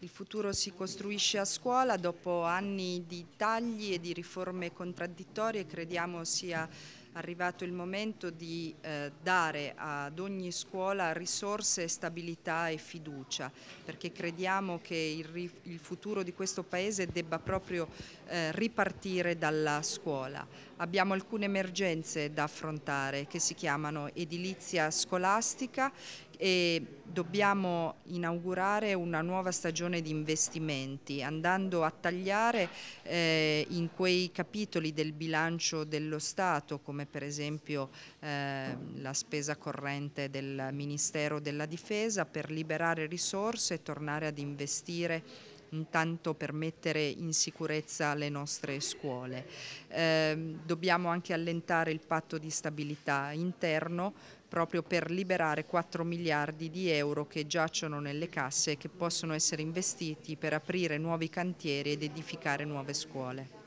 Il futuro si costruisce a scuola dopo anni di tagli e di riforme contraddittorie, crediamo sia arrivato il momento di eh, dare ad ogni scuola risorse, stabilità e fiducia, perché crediamo che il, il futuro di questo Paese debba proprio eh, ripartire dalla scuola. Abbiamo alcune emergenze da affrontare che si chiamano edilizia scolastica e dobbiamo inaugurare una nuova stagione di investimenti andando a tagliare eh, in quei capitoli del bilancio dello Stato come per esempio eh, la spesa corrente del Ministero della Difesa per liberare risorse e tornare ad investire intanto per mettere in sicurezza le nostre scuole. Eh, dobbiamo anche allentare il patto di stabilità interno proprio per liberare 4 miliardi di euro che giacciono nelle casse e che possono essere investiti per aprire nuovi cantieri ed edificare nuove scuole.